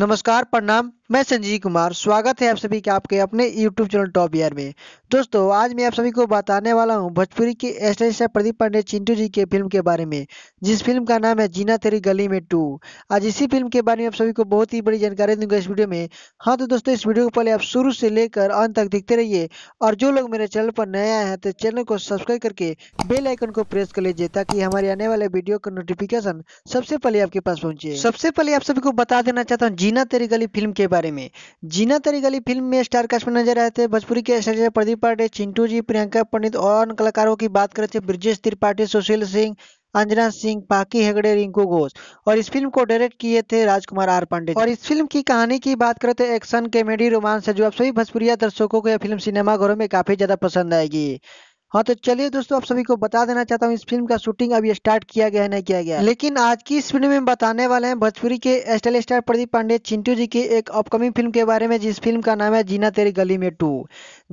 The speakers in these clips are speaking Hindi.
नमस्कार प्रणाम मैं संजीव कुमार स्वागत है आप सभी के आपके अपने YouTube चैनल टॉप ईयर में दोस्तों आज मैं आप सभी को बताने वाला हूं भोजपुरी के एक्टर प्रदीप पांडे चिंटू जी के फिल्म के बारे में जिस फिल्म का नाम है जीना तेरी गली में टू आज इसी फिल्म के बारे में आप सभी को बहुत ही बड़ी जानकारी दूंगा इस वीडियो में हाँ तो दोस्तों इस वीडियो को पहले आप शुरू से लेकर अंत तक देखते रहिए और जो लोग मेरे चैनल पर नए आए हैं तो चैनल को सब्सक्राइब करके बेल आइकन को प्रेस कर लीजिए ताकि हमारे आने वाले वीडियो का नोटिफिकेशन सबसे पहले आपके पास पहुंचे सबसे पहले आप सभी को बता देना चाहता हूँ जीना तेरी गली फिल्म के बारे में जीना तरी गली फिल्म में स्टार कास्ट में नजर आए थे भोजपुरी के एसआर प्रदीप पांडे चिंटू जी प्रियंका पंडित और अन्य कलाकारों की बात करें तो ब्रजेश त्रिपाठी सुशील सिंह अंजना सिंह पाकी हेगड़े रिंकू घोष और इस फिल्म को डायरेक्ट किए थे राजकुमार आर पांडे और इस फिल्म की कहानी की बात करते तो एक्शन कॉमेडी रोमांस है जो आप सभी भोजपुरिया दर्शकों को यह फिल्म सिनेमाघरों में काफी ज्यादा पसंद आएगी हाँ तो चलिए दोस्तों आप सभी को बता देना चाहता हूँ इस फिल्म का शूटिंग अभी स्टार्ट किया गया है नहीं किया गया लेकिन आज की इस फिल्म में बताने वाले हैं भोजपुरी के स्टाइल स्टार प्रदीप पांडे चिंटू जी की एक अपकमिंग फिल्म के बारे में जिस फिल्म का नाम है जीना तेरी गली में टू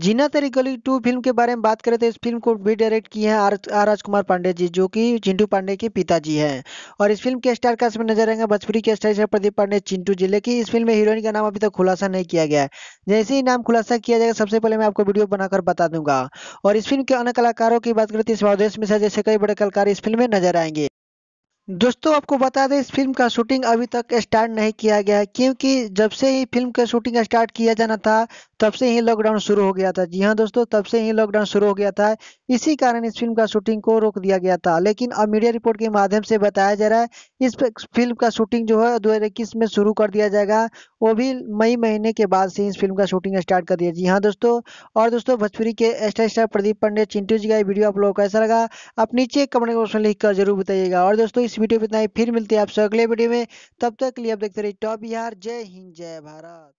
जीना गली टू फिल्म के बारे में बात करें तो इस फिल्म को भी डायरेक्ट किए हैं आर राजकुमार राज कुमार पांडे जी जो कि चिंटू पांडे के पिताजी हैं और इस फिल्म के स्टार कास्ट में नजर आएंगे भोजपुरी के स्टार प्रदीप पांडे चिंटू जी लेकिन इस फिल्म में हीरोइन का नाम अभी तक तो खुलासा नहीं किया गया है जैसे ही नाम खुलासा किया जाएगा सबसे पहले मैं आपको वीडियो बनाकर बता दूंगा और इस फिल्म के अन्य कलाकारों की बात करें तो इस मिश्रा जैसे कई बड़े कलाकार इस फिल्म में नजर आएंगे दोस्तों आपको बता दें इस फिल्म का शूटिंग अभी तक स्टार्ट नहीं किया गया है क्योंकि जब से ही फिल्म का शूटिंग स्टार्ट किया जाना था तब से ही लॉकडाउन शुरू हो गया था जी हाँ दोस्तों तब से ही लॉकडाउन शुरू हो गया था इसी कारण इस फिल्म का शूटिंग को रोक दिया गया था लेकिन अब मीडिया रिपोर्ट के माध्यम से बताया जा रहा है इस फिल्म का शूटिंग जो है दो में शुरू कर दिया जाएगा वो भी मई महीने के बाद से इस फिल्म का शूटिंग स्टार्ट कर दिया जी हाँ दोस्तों और दोस्तों भोजपुरी के एक्स्ट्रा स्टार प्रदीप पंडे चिंटू जी का वीडियो आप लोगों को कैसा लगा आप नीचे कमेंट बॉक्स में लिख जरूर बताइएगा और दोस्तों इस वीडियो में इतना ही फिर मिलते हैं आपसे अगले वीडियो में तब तक के लिए आप देखते रहिए टॉप बिहार जय हिंद जय भारत